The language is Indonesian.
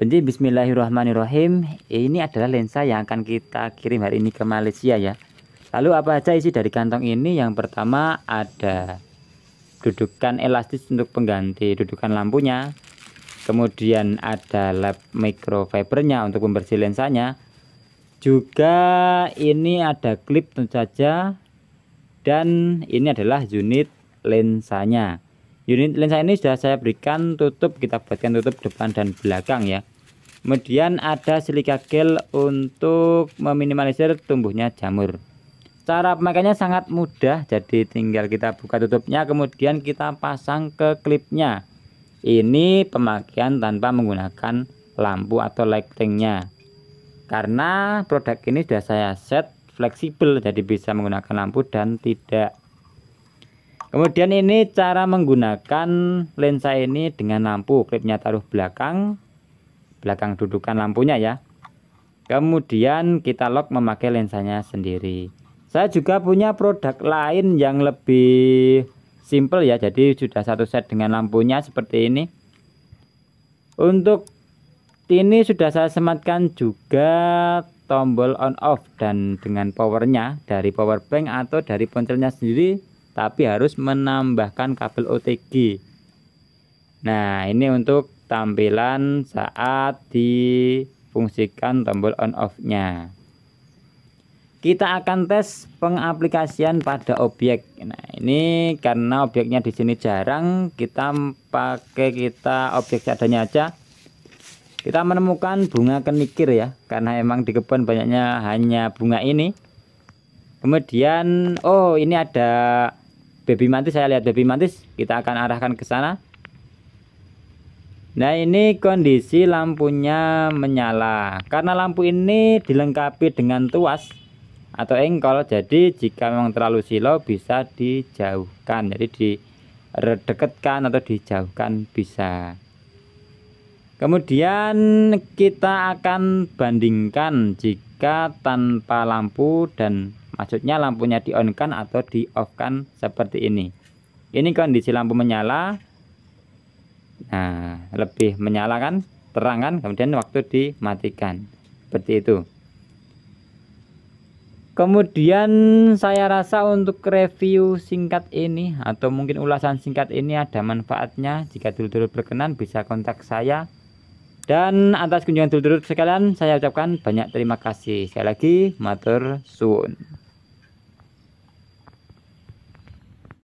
Jadi bismillahirrahmanirrahim ini adalah lensa yang akan kita kirim hari ini ke Malaysia ya lalu apa aja isi dari kantong ini yang pertama ada dudukan elastis untuk pengganti dudukan lampunya kemudian ada lap microfibernya untuk pembersih lensanya juga ini ada klip tentu saja dan ini adalah unit lensanya Unit lensa ini sudah saya berikan tutup, kita buatkan tutup depan dan belakang ya. Kemudian ada silika gel untuk meminimalisir tumbuhnya jamur. Cara pemakaiannya sangat mudah, jadi tinggal kita buka tutupnya, kemudian kita pasang ke klipnya. Ini pemakaian tanpa menggunakan lampu atau lightingnya. Karena produk ini sudah saya set fleksibel, jadi bisa menggunakan lampu dan tidak kemudian ini cara menggunakan lensa ini dengan lampu klipnya taruh belakang belakang dudukan lampunya ya kemudian kita lock memakai lensanya sendiri saya juga punya produk lain yang lebih simple ya jadi sudah satu set dengan lampunya seperti ini untuk ini sudah saya sematkan juga tombol on off dan dengan powernya dari power bank atau dari ponselnya sendiri tapi harus menambahkan kabel OTG nah ini untuk tampilan saat difungsikan tombol on off nya kita akan tes pengaplikasian pada objek. Nah, ini karena objeknya di sini jarang, kita pakai kita objek seadanya aja. Kita menemukan bunga kenikir ya, karena emang di kebun banyaknya hanya bunga ini. Kemudian, oh ini ada baby mantis saya lihat baby mantis kita akan arahkan ke sana Nah ini kondisi lampunya menyala Karena lampu ini dilengkapi dengan tuas atau engkol Jadi jika memang terlalu silau bisa dijauhkan Jadi di redekatkan atau dijauhkan bisa Kemudian kita akan bandingkan jika tanpa lampu dan maksudnya lampunya di on kan atau di off kan seperti ini ini kondisi lampu menyala nah lebih menyala kan terang kan kemudian waktu dimatikan seperti itu kemudian saya rasa untuk review singkat ini atau mungkin ulasan singkat ini ada manfaatnya jika dulu-dulu berkenan bisa kontak saya dan atas kunjungan dulu-dulu sekalian saya ucapkan banyak terima kasih. Sekali lagi matur suun